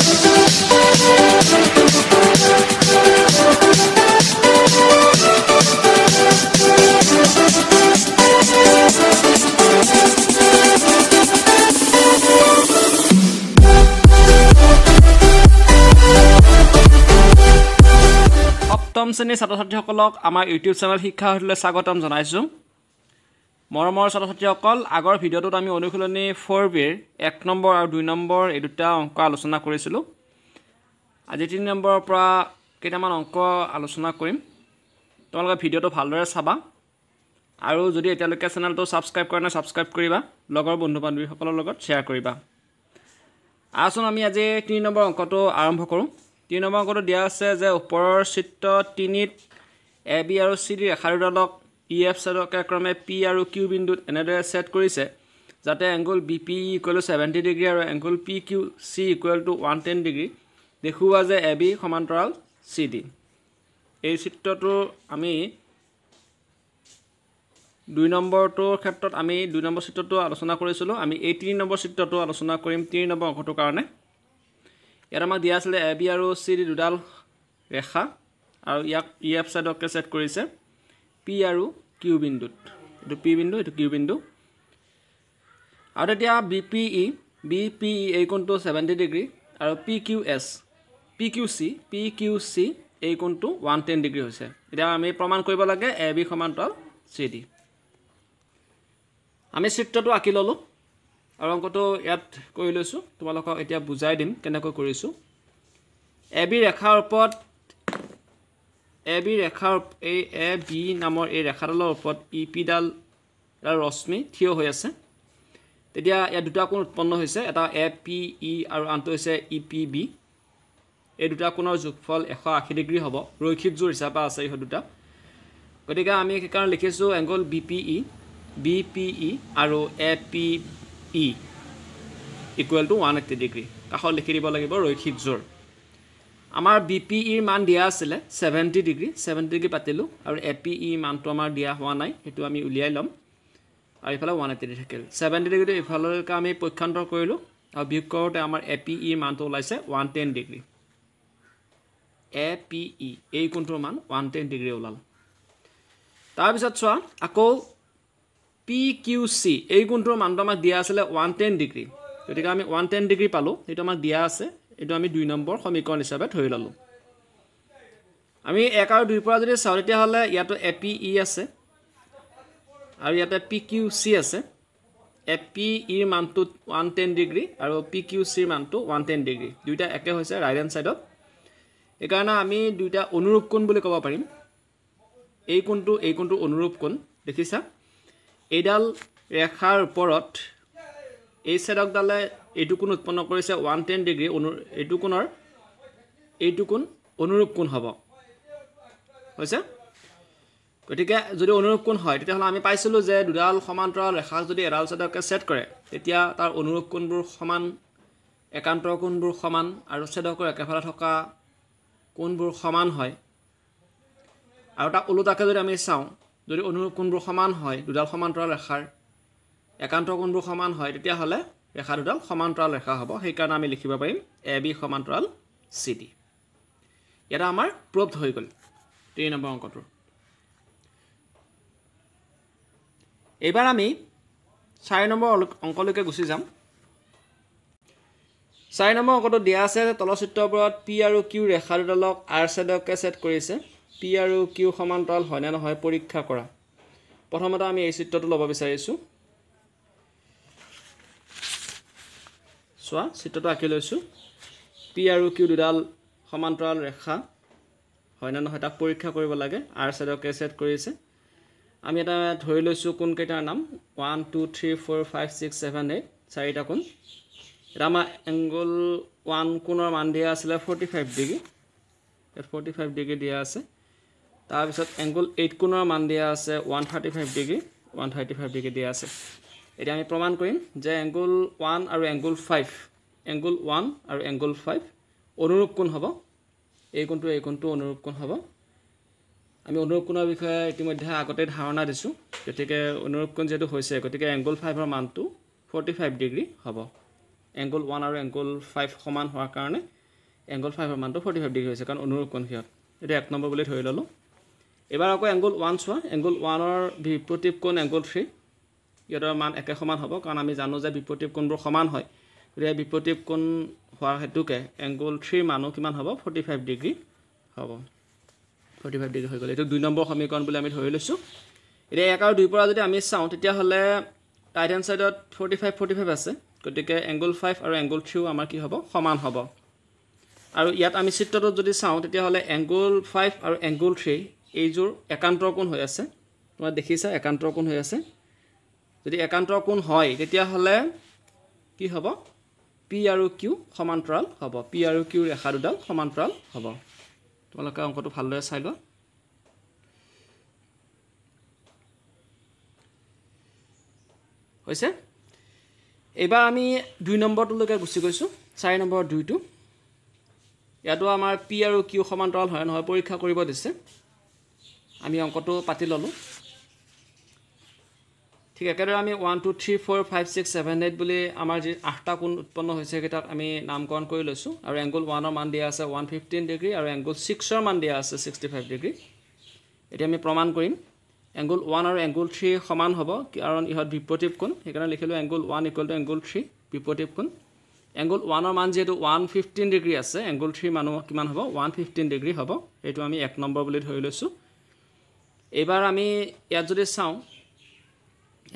অষ্টম শ্ৰেণীৰ ছাত্ৰ ছাত্ৰীসকলক আমাৰ ইউটিউব চেনেল শিক্ষা হোটেললৈ স্বাগতম জনাইছোঁ মৰমৰ ছাত্ৰ ছাত্ৰীসকল আগৰ ভিডিঅ'টোত আমি অনুশীলনী ফ'ৰ বিৰ এক নম্বৰ আৰু দুই নম্বৰ এই দুটা অংক আলোচনা কৰিছিলোঁ আজি তিনি নম্বৰৰ পৰা কেইটামান অংক আলোচনা কৰিম তোমালোকে ভিডিঅ'টো ভালদৰে চাবা আৰু যদি এতিয়ালৈকে চেনেলটো ছাবস্ক্ৰাইব কৰা নাই ছাবস্ক্ৰাইব কৰিবা লগৰ বন্ধু বান্ধৱীসকলৰ লগত শ্বেয়াৰ কৰিবা আহচোন আমি আজি তিনি নম্বৰ অংকটো আৰম্ভ কৰোঁ তিনি নম্বৰ অংকটো দিয়া আছে যে ওপৰৰ চিত্ৰ তিনিত এ বি আৰু চি ডি ৰেখাৰুদালক ই এফ চাইডকে ক্ৰমে পি আৰু কিউ বিন্দুত এনেদৰে ছেট কৰিছে যাতে angle B P E equal to seventy degree আৰু angle P Q C equal to one ten degree দেখুওৱা যে এ বি সমান্তৰাল চি ডি এই চিত্ৰটো আমি দুই নম্বৰটোৰ ক্ষেত্ৰত আমি দুই নম্বৰ চিত্ৰটো আলোচনা কৰিছিলোঁ আমি এই তিনি নম্বৰ চিত্ৰটো আলোচনা কৰিম তিনি নম্বৰ অংশটোৰ কাৰণে ইয়াত আমাক দিয়া আছিলে এ বি আৰু চি ডি দুডাল ৰেখা আৰু ইয়াক ই এফ ছাইডকে ছেট কৰিছে পি আৰু কিউ বিন্দুত এইটো পি বিন্দু এইটো কিউ বিন্দু আৰু এতিয়া B P E B P E এই কোণটো ছেভেণ্টি ডিগ্ৰী আৰু P Q S P Q C P Q C এই কোণটো ওৱান টেন ডিগ্ৰী হৈছে এতিয়া আমি প্ৰমাণ কৰিব লাগে এ বি সমান্তৰাল চি ডি আমি চিত্ৰটো আঁকি ল'লোঁ আৰু অংকটো ইয়াত কৰি লৈছোঁ তোমালোকক এতিয়া বুজাই দিম কেনেকৈ কৰিছোঁ এ বি ৰেখাৰ ওপৰত এ বি ৰেখাৰ এই এ বি নামৰ এই ৰেখাডালৰ ওপৰত ই পিডাল ৰশ্মি থিয় হৈ আছে তেতিয়া ইয়াত দুটা কোণ উৎপন্ন হৈছে এটা এ পি ই আৰু আনটো হৈছে ই পি বি এই দুটা কোণৰ যোগফল এশ আশী ডিগ্ৰী হ'ব ৰৈক্ষিক যোৰ হিচাপে আছে ইহঁত দুটা গতিকে আমি সেইকাৰণে লিখিছোঁ angle B P E B P E আৰু A P E equal to one eighty degree কাষত লিখি দিব লাগিব ৰৈক্ষিক যোৰ আমাৰ বি পি ইৰ মান দিয়া আছিলে ছেভেণ্টি ডিগ্ৰী ছেভেণ্টি ডিগ্ৰী পাতিলোঁ আৰু এ পি ই মানটো আমাৰ দিয়া হোৱা নাই সেইটো আমি উলিয়াই ল'ম আৰু ইফালে ওৱান এইটি থাকিল ছেভেণ্টি ডিগ্ৰীটো এইফালৰলৈকে আমি পক্ষান্তৰ কৰিলোঁ আৰু বিয়োগ কৰোঁতে আমাৰ এ পি ইৰ মানটো ওলাইছে one ten degree A P E এই কোনটোৰ মান ওৱান টেন ডিগ্ৰী ওলাল তাৰপিছত চোৱা আকৌ পি কিউ চি এই কোনটোৰ মানটো আমাক দিয়া আছিলে ওৱান টেন ডিগ্ৰী গতিকে আমি ওৱান টেন ডিগ্ৰী পালোঁ সেইটো আমাক দিয়া আছে এইটো আমি দুই নম্বৰ সমীকৰণ হিচাপে ধৰি ল'লোঁ আমি এক আৰু দুইৰ পৰা যদি চাওঁ তেতিয়াহ'লে ইয়াতো এ পি ই আছে আৰু ইয়াতে পি কিউ চি আছে এ পি ইৰ মানটো ওৱান টেন ডিগ্ৰী আৰু পি কিউ চিৰ মানটো ওৱান টেন ডিগ্ৰী দুয়োটা একে হৈছে ৰাইট হেণ্ড ছাইডত সেইকাৰণে আমি দুয়োটা অনুৰূপ কোণ বুলি ক'ব পাৰিম এই কোনটো এই কোনটো অনুৰূপ কোণ দেখিছা এইডাল ৰেখাৰ ওপৰত এই চাইডকডালে এইটো কোন উৎপন্ন কৰিছে ওৱান টেন ডিগ্ৰী অনু এইটো কোণৰ এইটো কোন অনুৰূপ কোন হ'ব হৈছে গতিকে যদি অনুৰূপ কোন হয় তেতিয়াহ'লে আমি পাইছিলোঁ যে দুডাল সমান্তৰাল ৰেখাক যদি এডাল ছেদকে ছেদ কৰে তেতিয়া তাৰ অনুৰূপ কোণবোৰ সমান একান্ত কোণবোৰ সমান আৰু ছেদকৰ একেফালে থকা কোনবোৰ সমান হয় আৰু তাক ওলোটাকৈ যদি আমি চাওঁ যদি অনুৰূপ কোনবোৰ সমান হয় দুডাল সমান্তৰাল ৰেখাৰ একান্ত কোণবোৰ সমান হয় তেতিয়াহ'লে ৰেখা দুডাল সমান্তৰাল ৰেখা হ'ব সেইকাৰণে আমি লিখিব পাৰিম এ বি সমান্তৰাল চি ডি ইয়াতে আমাৰ প্ৰুভ হৈ গ'ল তিনি নম্বৰ অংকটোৰ এইবাৰ আমি চাৰি নম্বৰ অংকলৈকে গুচি যাম চাৰি নম্বৰ অংকটো দিয়া আছে যে তলচিত্ৰবোৰত পি আৰু কিউ ৰেখা দুডালক আৰ চেডকে চেট কৰিছে পি আৰু কিউ সমান্তৰাল হয়নে নহয় পৰীক্ষা কৰা প্ৰথমতে আমি এই চিত্ৰটো ল'ব বিচাৰিছোঁ চোৱা চিত্ৰটো আঁকি লৈছোঁ পি আৰু কিউ দুডাল সমান্তৰাল ৰেখা হয়নে নহয় তাক পৰীক্ষা কৰিব লাগে আৰ ছাইডকে ছেট কৰিছে আমি এটা ধৰি লৈছোঁ কোনকেইটাৰ নাম one two three four five six seven eight চাৰিটা কোন এতিয়া আমাৰ এংগল ওৱান কোণৰ মান দিয়া আছিলে ফৰ্টি ফাইভ ডিগ্ৰী ইয়াত ফৰ্টি ফাইভ ডিগ্ৰী দিয়া আছে তাৰপিছত এংগল এইট কোণৰ মান দিয়া আছে one thirty five degree one thirty five degree দিয়া আছে এতিয়া আমি প্ৰমাণ কৰিম যে এংগুল ওৱান আৰু এংগুল ফাইভ এংগুল ওৱান আৰু এংগুল ফাইভ অনুৰূপ কোন হ'ব এই কোনটো এই কোনটো অনুৰূপ কোন হ'ব আমি অনুৰূপ কোণৰ বিষয়ে ইতিমধ্যে আগতে ধাৰণা দিছোঁ গতিকে অনুৰূপ কোন যিহেতু হৈছে গতিকে এংগুল ফাইভৰ মানটো ফৰ্টি ফাইভ ডিগ্ৰী হ'ব এংগুল ওৱান আৰু এংগুল ফাইভ সমান হোৱাৰ কাৰণে এংগুল ফাইভৰ মানটো ফৰ্টি ফাইভ ডিগ্ৰী হৈছে কাৰণ অনুৰূপ কোণ সিহঁত এতিয়া এক নম্বৰ বুলি ধৰি ল'লোঁ এইবাৰ আকৌ এংগুল ওৱান চোৱা এংগুল ওৱানৰ বিপ্ৰতিপ কোন এংগুল থ্ৰী ইহঁতৰ মান একে সমান হ'ব কাৰণ আমি জানো যে বিপৰীত কোণবোৰ সমান হয় গতিকে বিপৰীত কোণ হোৱা হেতুকে এংগুল থ্ৰীৰ মানো কিমান হ'ব ফৰ্টি ফাইভ ডিগ্ৰী হ'ব ফৰ্টি ফাইভ ডিগ্ৰী হৈ গ'ল এইটো দুই নম্বৰ সমীকৰণ বুলি আমি ধৰি লৈছোঁ এতিয়া এক আৰু দুইৰ পৰা যদি আমি চাওঁ তেতিয়াহ'লে ৰাইট হেণ্ড ছাইডত ফৰ্টি ফাইভ ফৰ্টি ফাইভ আছে গতিকে এংগুল ফাইভ আৰু এংগুল থ্ৰীও আমাৰ কি হ'ব সমান হ'ব আৰু ইয়াত আমি চিত্ৰটোত যদি চাওঁ তেতিয়াহ'লে এংগুল ফাইভ আৰু এংগুল থ্ৰী এইযোৰ একান্তৰ কোণ হৈ আছে তোমাৰ দেখিছা একান্তৰ কোণ হৈ আছে যদি একান্তৰ কোণ হয় তেতিয়াহ'লে কি হ'ব পি আৰু কিউ সমান্তৰাল হ'ব পি আৰু কিউ ৰেখা দুডাল সমান্তৰাল হ'ব তোমালোকে অংকটো ভালদৰে চাই লোৱা হৈছে এইবাৰ আমি দুই নম্বৰটোলৈকে গুচি গৈছোঁ চাৰি নম্বৰ দুইটো ইয়াতো আমাৰ পি আৰু কিউ সমান্তৰাল হয় নহয় পৰীক্ষা কৰিব দিছে আমি অংকটো পাতি ল'লোঁ ঠিক একেদৰে আমি one two three four five six seven eight বুলি আমাৰ যি আঠটা কোণ উৎপন্ন হৈছে সেইটাক আমি নামকৰণ কৰি লৈছোঁ আৰু এংগুল ওৱানৰ মান দিয়া আছে ওৱান ফিফটিন ডিগ্ৰী আৰু এংগুল ছিক্সৰ মান দিয়া আছে ছিক্সটি ফাইভ ডিগ্ৰী এতিয়া আমি প্ৰমাণ কৰিম এংগুল ওৱান আৰু এংগুল থ্ৰী সমান হব কাৰণ ইহঁত বিপ্ৰতীপ কোণ সেইকাৰণে লিখিলোঁ angle one equal to angle three বিপ্ৰতীপ কোণ এংগুল ওৱানৰ মান যিহেতু ওৱান ফিফটিন ডিগ্ৰী আছে এংগুল থ্ৰী মানুহ কিমান হব ওৱান ফিফটিন ডিগ্ৰী হব এই আমি এক নম্বৰ বুলি ধৰি লৈছোঁ এইবাৰ আমি ইয়াত যদি চাওঁ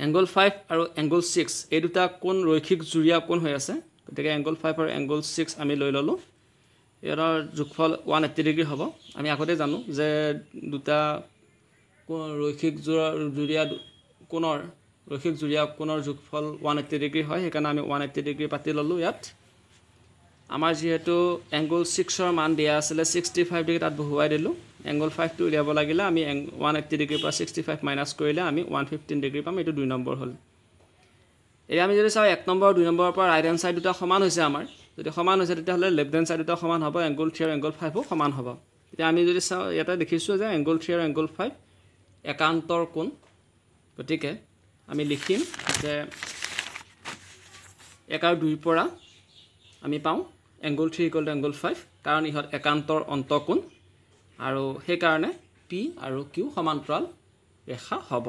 এংগল ফাইভ আৰু এংগল ছিক্স এই দুটা কোন ৰৈখিক জুৰীয়া কোন হৈ আছে গতিকে এংগল ফাইভ আৰু এংগল ছিক্স আমি লৈ ল'লোঁ ইহঁতৰ যোগফল ওৱান এইটি ডিগ্ৰী হ'ব আমি আগতে জানো যে দুটা ৰৈখিক জোৰ জুৰীয়া কোণৰ ৰৈখিক জুৰীয়া কোণৰ যোগফল ওৱান এইটি ডিগ্ৰী হয় সেইকাৰণে আমি ওৱান এইটি ডিগ্ৰী পাতি ল'লোঁ ইয়াত আমাৰ যিহেতু এংগল ছিক্সৰ মান দিয়া আছিলে ছিক্সটি ফাইভ ডিগ্ৰী তাত বহুৱাই দিলোঁ এংগল ফাইভটো উলিয়াব লাগিলে আমি ওৱান এইটি ডিগ্ৰীৰ পৰা ছিক্সটি ফাইভ মাইনাছ কৰিলে আমি ওৱান ফিফটিন ডিগ্ৰী পাম এইটো দুই নম্বৰ হ'ল এতিয়া আমি যদি চাওঁ এক নম্বৰ দুই নম্বৰৰ পৰা ৰাইট হেণ্ড ছাইড দুটা সমান হৈছে আমাৰ যদি সমান হৈছে তেতিয়াহ'লে লেফ্ট হেণ্ড ছাইড দুটা সমান হ'ব এংগল থ্ৰী আৰু এংগল ফাইভো সমান হ'ব এতিয়া আমি যদি চাওঁ ইয়াতে দেখিছোঁ যে এংগল থ্ৰী আৰু এংগল ফাইভ একান্তৰ কোণ গতিকে আমি লিখিম যে এক আৰু দুইৰ পৰা আমি পাওঁ angle three equal to angle five কাৰণ ইহঁত একান্তৰ অন্তকোণ আৰু সেইকাৰণে পি আৰু কিউ সমান্তৰাল ৰেখা হ'ব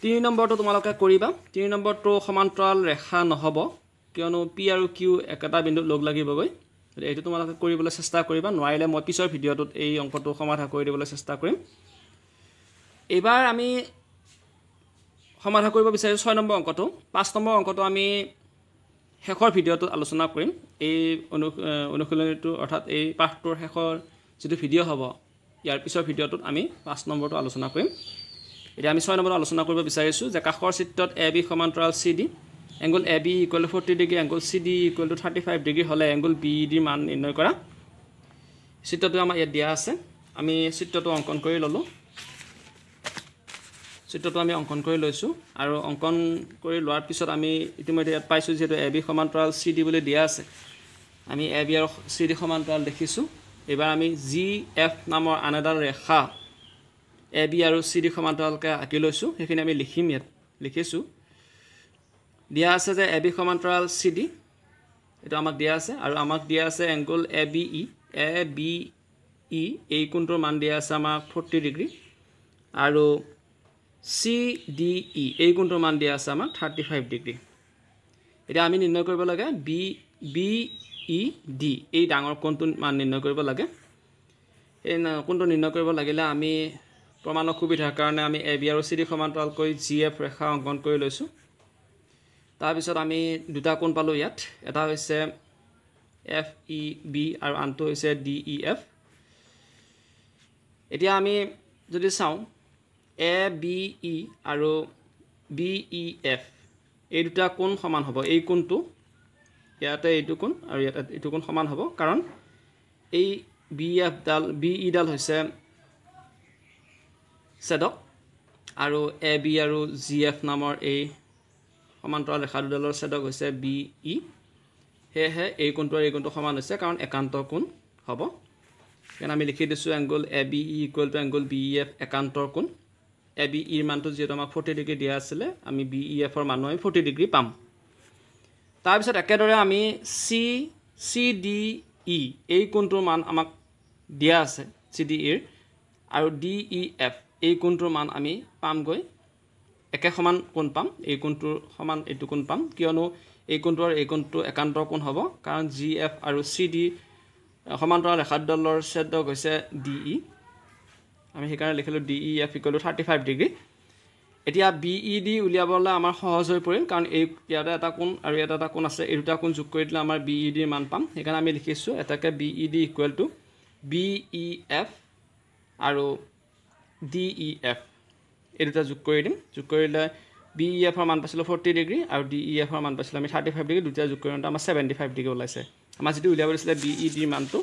তিনি নম্বৰটো তোমালোকে কৰিবা তিনি নম্বৰটো সমান্তৰাল ৰেখা নহ'ব কিয়নো পি আৰু কিউ একেটা বিন্দুত লগ লাগিবগৈ গতিকে এইটো তোমালোকে কৰিবলৈ চেষ্টা কৰিবা নোৱাৰিলে মই পিছৰ ভিডিঅ'টোত এই অংকটো সমাধান কৰি দিবলৈ চেষ্টা কৰিম এইবাৰ আমি সমাধান কৰিব বিচাৰিছোঁ ছয় নম্বৰ অংকটো পাঁচ নম্বৰ অংকটো আমি শেষৰ ভিডিঅ'টোত আলোচনা কৰিম এই অনু অনুশীলনীটো অৰ্থাৎ এই পাঠটোৰ শেষৰ যিটো ভিডিঅ' হ'ব ইয়াৰ পিছৰ ভিডিঅ'টোত আমি পাঁচ নম্বৰটো আলোচনা কৰিম এতিয়া আমি ছয় নম্বৰটো আলোচনা কৰিব বিচাৰিছোঁ যে কাষৰ চিত্ৰত এ বি সমান্তৰাল C D angle A B equal to forty degree angle C D equal to thirty five degree হ'লে এংগুল বি ডিৰ মান নিৰ্ণয় কৰা চিত্ৰটো আমাৰ ইয়াত দিয়া আছে আমি চিত্ৰটো অংকন কৰি ল'লোঁ চিত্ৰটো আমি অংকন কৰি লৈছোঁ আৰু অংকন কৰি লোৱাৰ পিছত আমি ইতিমধ্যে ইয়াত পাইছোঁ যিহেতু এ বি সমান্তৰাল চি ডি বুলি দিয়া আছে আমি এ বি আৰু চি ডি সমান্তৰাল দেখিছোঁ এবাৰ আমি জি এফ নামৰ আন এডাল ৰেখা এ বি আৰু চি ডি সমান্তৰালকৈ আঁকি লৈছোঁ সেইখিনি আমি লিখিম ইয়াত লিখিছোঁ দিয়া আছে যে এ বি সমান্তৰাল চি ডি এইটো আমাক দিয়া আছে আৰু আমাক দিয়া আছে angle A B E A B E এই কোনটোৰ মান দিয়া আছে আমাক ফৰ্টি ডিগ্ৰী আৰু চি ডি ই এই কোনটোৰ মান দিয়া আছে আমাক থাৰ্টি ফাইভ ডিগ্ৰী এতিয়া আমি নিৰ্ণয় কৰিব লাগে বি বি ই ডি এই ডাঙৰ কোনটো মান নিৰ্ণয় কৰিব লাগে এই কোনটো নিৰ্ণয় কৰিব লাগিলে আমি প্ৰমাণ অসুবিধাৰ কাৰণে আমি এ বি আৰু চি ডি সমান্তৰালকৈ জি এফ ৰেখা অংকন কৰি লৈছোঁ তাৰপিছত আমি দুটা কোণ পালোঁ ইয়াত এটা হৈছে এফ ই বি আৰু আনটো হৈছে ডি ই এফ এতিয়া আমি যদি চাওঁ এ বি ই আৰু বি ই এফ এই দুটা কোণ সমান হ'ব এই কোণটো ইয়াতে এইটো কোণ আৰু ইয়াতে এইটো কোণ সমান হ'ব কাৰণ এই বি এফ ডাল বি ই ডাল হৈছে ছেদক আৰু এ বি আৰু জি এফ নামৰ এই সমান্তৰাল ৰেখা দুডালৰ ছেদক হৈছে বি ই সেয়েহে এই কোণটো আৰু এই কোণটো সমান হৈছে কাৰণ একান্ত কোণ হ'ব কাৰণ আমি লিখি দিছোঁ angle A B E equal to angle B E F একান্তৰ কোণ এ বি ইৰ মানটো যিহেতু আমাক ফৰ্টি ডিগ্ৰী দিয়া আছিলে আমি বি ই এফৰ মানো আমি ফৰ্টি ডিগ্ৰী পাম তাৰপিছত একেদৰে আমি চি চি ডি ই এই কোণটোৰ মান আমাক দিয়া আছে চি ডি ইৰ আৰু ডি ই এফ এই কোণটোৰ মান আমি পামগৈ একে সমান কোণ পাম এই কোণটোৰ সমান এইটো কোণ পাম কিয়নো এই কোণটো আৰু এই কোণটো একান্ত কোণ হ'ব কাৰণ জি এফ আৰু চি ডি সমান্তৰাল ৰেখাদলৰ ছেদক হৈছে ডি ই e। আমি সেইকাৰণে লিখিলোঁ ডি ই এফ ইকুৱেলটো থাৰ্টি ফাইভ ডিগ্ৰী এতিয়া বি ই e ডি উলিয়াবলৈ আমাৰ সহজ হৈ পৰিল কাৰণ এই ইয়াতে এটা কোণ আৰু ইয়াত এটা কোণ আছে এই দুটা কোণ যোগ কৰি দিলে আমাৰ বি ই ডিৰ মান পাম সেইকাৰণে আমি লিখিছোঁ এটাকে B E D equal to B E F আৰু ডি ই এফ এই দুটা যোগ কৰি দিম যোগ কৰি দিলে বি ই এফৰ মান পাইছিলোঁ ফৰ্টি ডিগ্ৰী আৰু ডি ই এফৰ মান পাইছিলোঁ আমি থাৰ্টি ফাইভ ডিগ্ৰী দুটা যোগ কৰি দিওঁতে আমাৰ ছেভেণ্টি ফাইভ ডিগ্ৰী ওলাইছে আমাৰ যিটো উলিয়াব দিছিলে বি ই ডিৰ মানটো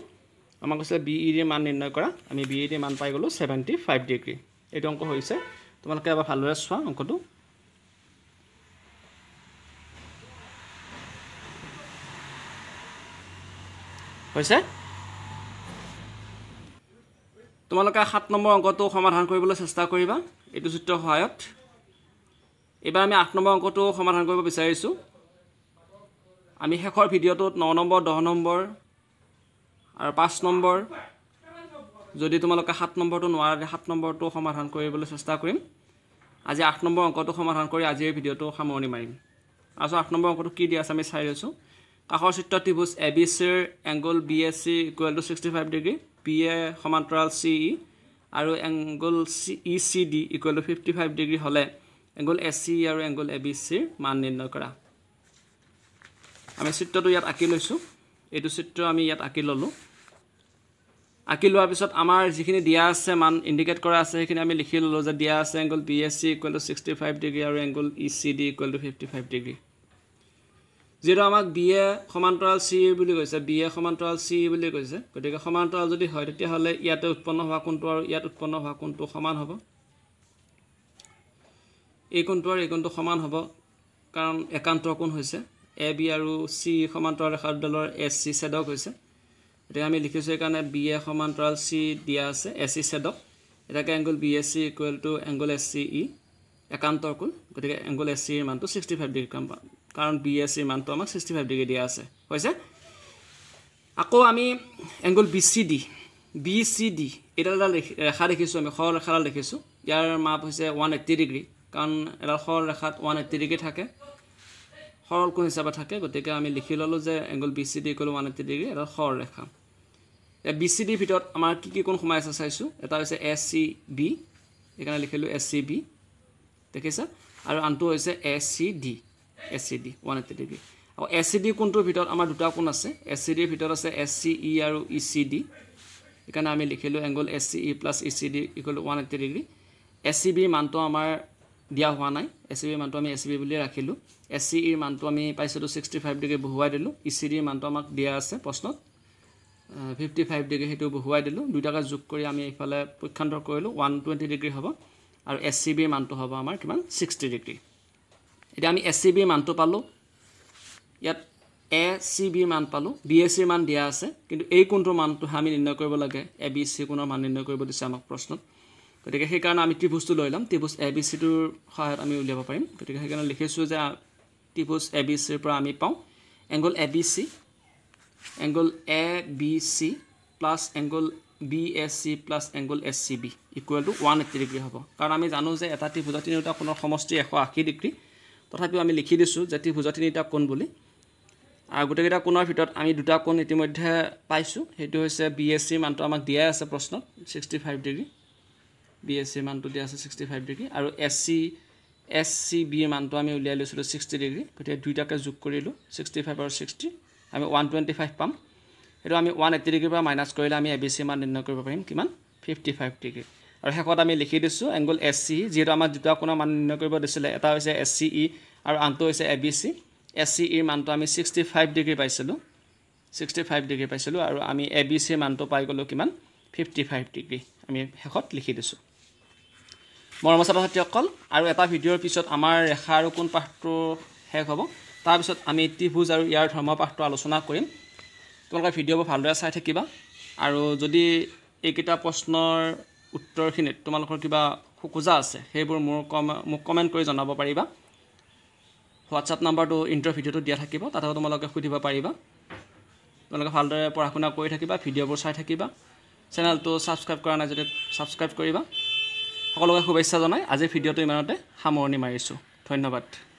আমাক কৈছিলে বি ই ডিৰ মান নিৰ্ণয় কৰা আমি বি ই ডিৰ মান পাই গ'লোঁ ছেভেণ্টি ফাইভ ডিগ্ৰী এইটো অংক হৈছে তোমালোকে এবাৰ ভালদৰে চোৱা অংকটো হৈছে তোমালোকে সাত নম্বৰ অংকটো সমাধান কৰিবলৈ চেষ্টা কৰিবা এইটো চিত্ৰৰ সহায়ত এইবাৰ আমি আঠ নম্বৰ অংকটো সমাধান কৰিব বিচাৰিছোঁ আমি শেষৰ ভিডিঅ'টোত ন নম্বৰ দহ নম্বৰ আৰু পাঁচ নম্বৰ যদি তোমালোকে সাত নম্বৰটো নোৱাৰা তেতিয়া সাত নম্বৰটো সমাধান কৰিবলৈ চেষ্টা কৰিম আজি আঠ নম্বৰ অংকটো সমাধান কৰি আজিৰ ভিডিঅ'টো সামৰণি মাৰিম আছো আঠ নম্বৰ অংকটো কি দিয়া আছে আমি চাই লৈছোঁ কাষৰ চিত্ৰ ত্ৰিভুজ এ বি চিৰ angle B A C equal to sixty five degree B A সমান্তৰাল চি ই e আৰু angle C E C D equal to fifty five degree হ'লে এংগল এ চি ই আৰু এংগল এ বি চিৰ মান নিৰ্ণয় কৰা আমি চিত্ৰটো ইয়াত আঁকি লৈছোঁ এইটো চিত্ৰ আমি ইয়াত আঁকি ল'লোঁ আঁকি লোৱাৰ পিছত আমাৰ যিখিনি দিয়া আছে মান ইণ্ডিকেট কৰা আছে সেইখিনি আমি লিখি ল'লোঁ যে দিয়া আছে angle B S C equal to sixty five degree আৰু angle E C D equal to fifty five degree যিহেতু আমাক বি এ সমান্তৰাল চি বুলি কৈছে বি এ সমান্তৰাল চি বুলি কৈছে গতিকে সমান্তৰাল যদি হয় তেতিয়াহ'লে ইয়াতে উৎপন্ন হোৱা কোনটো আৰু ইয়াত উৎপন্ন হোৱা কোনটো সমান হ'ব এই কোনটো আৰু এই কোনটো সমান হ'ব কাৰণ একান্ত কোন হৈছে এ বি আৰু চি সমান্তৰাল ৰেখাৰ দলৰ এছ চি ছেদক হৈছে এতিয়া আমি লিখিছোঁ সেইকাৰণে বি এ সমান্তৰাল চি দিয়া আছে এ চি চেডক এতিয়া angle B S C equal to angle S C E একান্তৰ কোণ গতিকে এংগুল এছ চিৰ মানটো ছিক্সটি ফাইভ ডিগ্ৰী কাম কাৰণ বি এ চিৰ মানটো আমাক ছিক্সটি ফাইভ ডিগ্ৰী দিয়া আছে হৈছে আকৌ আমি angle B C D B C D এইডাল এডাল ৰেখা দেখিছোঁ আমি সৰল ৰেখাডাল দেখিছোঁ ইয়াৰ মাপ হৈছে ওৱান এইট্টি ডিগ্ৰী কাৰণ এডাল সৰল ৰেখাত ওৱান এইট্টি ডিগ্ৰী থাকে সৰল কোন হিচাপে থাকে গতিকে আমি লিখি ল'লোঁ যে এংগুল বি চি ডি কৰিলোঁ ওৱান এইট্টি ডিগ্ৰী এডাল সৰল ৰেখা বি চি ডিৰ ভিতৰত আমাৰ কি কি কোন সোমাই আছে চাইছোঁ এটা হৈছে এছ চি বি সেইকাৰণে লিখিলোঁ এছ চি বি দেখিছে আৰু আনটো হৈছে S C D S C D one eighty degree আৰু এছ চি ডি কোনটোৰ ভিতৰত আমাৰ দুটা কোন আছে এছ চি ডিৰ ভিতৰত আছে এছ চি ই আৰু ই চি ডি সেইকাৰণে আমি লিখিলোঁ angle S C E plus E C D equal one eighty degree S C বিৰ মানটো আমাৰ দিয়া হোৱা নাই এছ চি বিৰ মানটো আমি এছ চি বি বুলিয়ে ৰাখিলোঁ এছ চি ইৰ মানটো আমি পাইছিলোঁ ছিক্সটি ফাইভ ডিগ্ৰী বহুৱাই দিলোঁ ই চি ডিৰ মানটো আমাক দিয়া আছে প্ৰশ্নত ফিফটি ফাইভ ডিগ্ৰী সেইটো বহুৱাই দিলোঁ দুয়োটাকে যোগ কৰি আমি এইফালে পক্ষান্তৰ কৰিলোঁ ওৱান টুৱেণ্টি ডিগ্ৰী হ'ব আৰু এছ চি বিৰ মানটো হ'ব আমাৰ কিমান ছিক্সটি ডিগ্ৰী এতিয়া আমি এছ চি বিৰ মানটো পালোঁ ইয়াত এ চি বিৰ মান পালোঁ বি এ চিৰ মান দিয়া আছে কিন্তু এই কোনটো মানটোহে আমি নিৰ্ণয় কৰিব লাগে এ বি চি কোনৰ মান নিৰ্ণয় কৰিব দিছে আমাক প্ৰশ্নত গতিকে সেইকাৰণে আমি ত্ৰিভুজটো লৈ ল'ম ত্ৰিভুজ এ বি চিটোৰ সহায়ত আমি উলিয়াব পাৰিম গতিকে সেইকাৰণে লিখিছোঁ যে ত্ৰিভুজ এ বি চিৰ পৰা আমি পাওঁ angle A B C angle A B C plus angle B S C plus angle S C B equal to one eighty degree हम कारण आम जानूँ एट त्रिभुज ता कोण समि एश आशी डिग्री तथापि आम लिखी दीसूँ जो त्रिभुज ता कोण আৰু গোটেইকেইটা কোণৰ ভিতৰত আমি দুটা কোণ ইতিমধ্যে পাইছোঁ সেইটো হৈছে বি এছ চি মানটো আমাক দিয়াই আছে প্ৰশ্নত sixty five degree B S C মানটো দিয়া আছে ছিক্সটি ফাইভ ডিগ্ৰী আৰু S C S C B মানটো আমি উলিয়াই লৈছিলোঁ ছিক্সটি ডিগ্ৰী গতিকে দুইটাকে যোগ কৰিলোঁ ছিক্সটি ফাইভ আৰু ছিক্সটি আমি ওৱান টুৱেণ্টি ফাইভ পাম সেইটো আমি ওৱান এইটি ডিগ্ৰীৰ পৰা মাইনাছ কৰিলে আমি এ বি চি মান নিৰ্ণয় কৰিব পাৰিম কিমান ফিফটি ফাইভ ডিগ্ৰী আৰু শেষত আমি লিখি দিছোঁ এংগুল এছ চি ই যিহেতু আমাৰ দুটা কোণৰ মান নিৰ্ণয় কৰিব দিছিলে এটা হৈছে এছ চি ই আৰু আনটো হৈছে A B C S C ইৰ মানটো আমি ছিক্সটি ফাইভ ডিগ্ৰী পাইছিলোঁ ছিক্সটি ফাইভ ডিগ্ৰী পাইছিলোঁ আৰু আমি এ বি চিৰ মানটো পাই গ'লোঁ কিমান ফিফটি ফাইভ ডিগ্ৰী আমি শেষত লিখি দিছোঁ মৰমচাত্ৰ ছাত্ৰীসকল আৰু এটা ভিডিঅ'ৰ পিছত আমাৰ ৰেখা আৰু কোন পাঠটো শেষ হ'ব তাৰপিছত আমি ত্ৰিভোজ আৰু ইয়াৰ ধৰ্মপাঠটো আলোচনা কৰিম তোমালোকে ভিডিঅ'বোৰ ভালদৰে চাই থাকিবা আৰু যদি এইকেইটা প্ৰশ্নৰ উত্তৰখিনিত তোমালোকৰ কিবা খোকোজা আছে সেইবোৰ মোৰ কম মোক কমেণ্ট কৰি জনাব পাৰিবা হোৱাটছআপ নাম্বাৰটো ইণ্টাৰ ভিডিঅ'টো দিয়া থাকিব তাতেও তোমালোকে সুধিব পাৰিবা তোমালোকে ভালদৰে পঢ়া শুনা কৰি থাকিবা ভিডিঅ'বোৰ চাই থাকিবা চেনেলটো ছাবস্ক্ৰাইব কৰা নাই যদি ছাবস্ক্ৰাইব কৰিবা সকলোকে শুভেচ্ছা জনাই আজিৰ ভিডিঅ'টো ইমানতে সামৰণি মাৰিছোঁ ধন্যবাদ